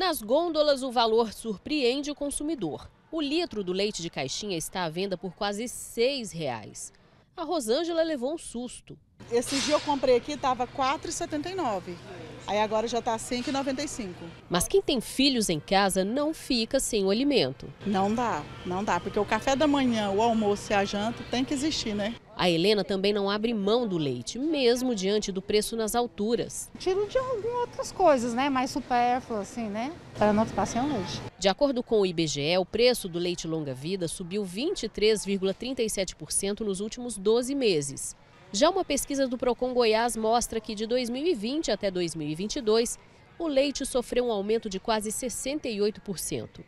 Nas gôndolas, o valor surpreende o consumidor. O litro do leite de caixinha está à venda por quase R$ reais. A Rosângela levou um susto. Esse dia eu comprei aqui, estava R$ 4,79. Aí agora já está R$ 5,95. Mas quem tem filhos em casa não fica sem o alimento. Não dá, não dá, porque o café da manhã, o almoço e a janta tem que existir, né? A Helena também não abre mão do leite, mesmo diante do preço nas alturas. Tiro de outras coisas, né? Mais supérfluas, assim, né? Para não ficar sem leite. De acordo com o IBGE, o preço do leite longa-vida subiu 23,37% nos últimos 12 meses. Já uma pesquisa do Procon Goiás mostra que de 2020 até 2022, o leite sofreu um aumento de quase 68%.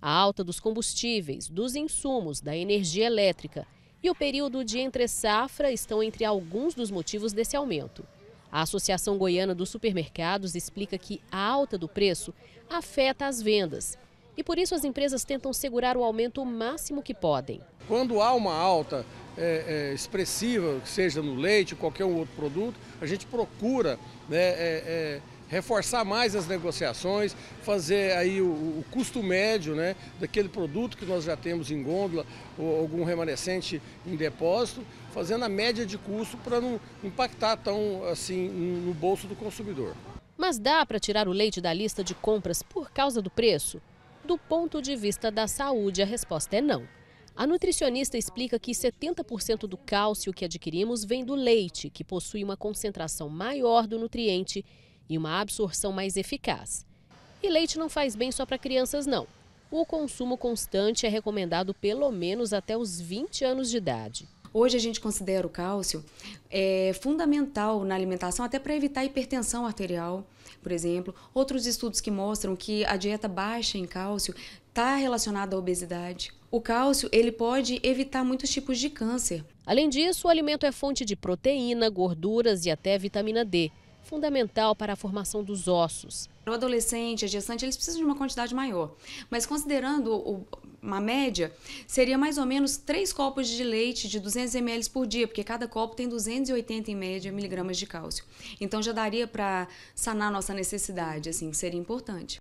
A alta dos combustíveis, dos insumos, da energia elétrica e o período de entre-safra estão entre alguns dos motivos desse aumento. A Associação Goiana dos Supermercados explica que a alta do preço afeta as vendas e por isso as empresas tentam segurar o aumento o máximo que podem. Quando há uma alta é, é, expressiva, seja no leite, ou qualquer outro produto, a gente procura né, é, é reforçar mais as negociações, fazer aí o, o custo médio né, daquele produto que nós já temos em gôndola ou algum remanescente em depósito, fazendo a média de custo para não impactar tão assim no bolso do consumidor. Mas dá para tirar o leite da lista de compras por causa do preço? Do ponto de vista da saúde, a resposta é não. A nutricionista explica que 70% do cálcio que adquirimos vem do leite, que possui uma concentração maior do nutriente e uma absorção mais eficaz. E leite não faz bem só para crianças, não. O consumo constante é recomendado pelo menos até os 20 anos de idade. Hoje a gente considera o cálcio é, fundamental na alimentação, até para evitar hipertensão arterial, por exemplo. Outros estudos que mostram que a dieta baixa em cálcio está relacionada à obesidade. O cálcio ele pode evitar muitos tipos de câncer. Além disso, o alimento é fonte de proteína, gorduras e até vitamina D fundamental para a formação dos ossos. O adolescente, a gestante, eles precisam de uma quantidade maior. Mas considerando uma média, seria mais ou menos três copos de leite de 200 ml por dia, porque cada copo tem 280 em média miligramas de cálcio. Então já daria para sanar nossa necessidade, assim, seria importante.